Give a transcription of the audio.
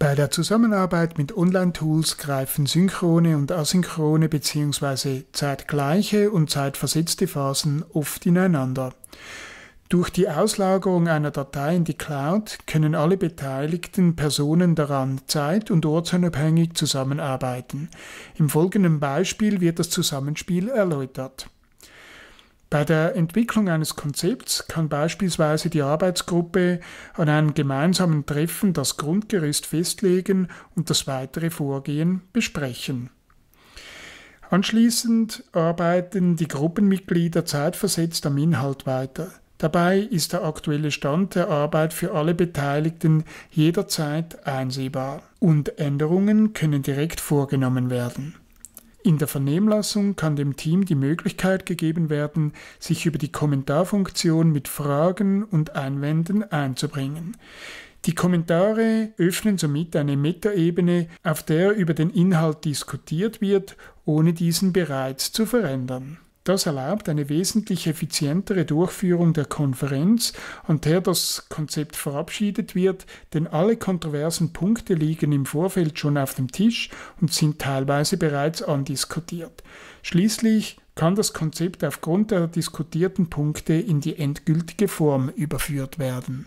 Bei der Zusammenarbeit mit Online-Tools greifen synchrone und asynchrone bzw. zeitgleiche und zeitversetzte Phasen oft ineinander. Durch die Auslagerung einer Datei in die Cloud können alle beteiligten Personen daran zeit- und ortsunabhängig zusammenarbeiten. Im folgenden Beispiel wird das Zusammenspiel erläutert. Bei der Entwicklung eines Konzepts kann beispielsweise die Arbeitsgruppe an einem gemeinsamen Treffen das Grundgerüst festlegen und das weitere Vorgehen besprechen. Anschließend arbeiten die Gruppenmitglieder zeitversetzt am Inhalt weiter. Dabei ist der aktuelle Stand der Arbeit für alle Beteiligten jederzeit einsehbar und Änderungen können direkt vorgenommen werden. In der Vernehmlassung kann dem Team die Möglichkeit gegeben werden, sich über die Kommentarfunktion mit Fragen und Einwänden einzubringen. Die Kommentare öffnen somit eine Metaebene, auf der über den Inhalt diskutiert wird, ohne diesen bereits zu verändern. Das erlaubt eine wesentlich effizientere Durchführung der Konferenz, an der das Konzept verabschiedet wird, denn alle kontroversen Punkte liegen im Vorfeld schon auf dem Tisch und sind teilweise bereits andiskutiert. Schließlich kann das Konzept aufgrund der diskutierten Punkte in die endgültige Form überführt werden.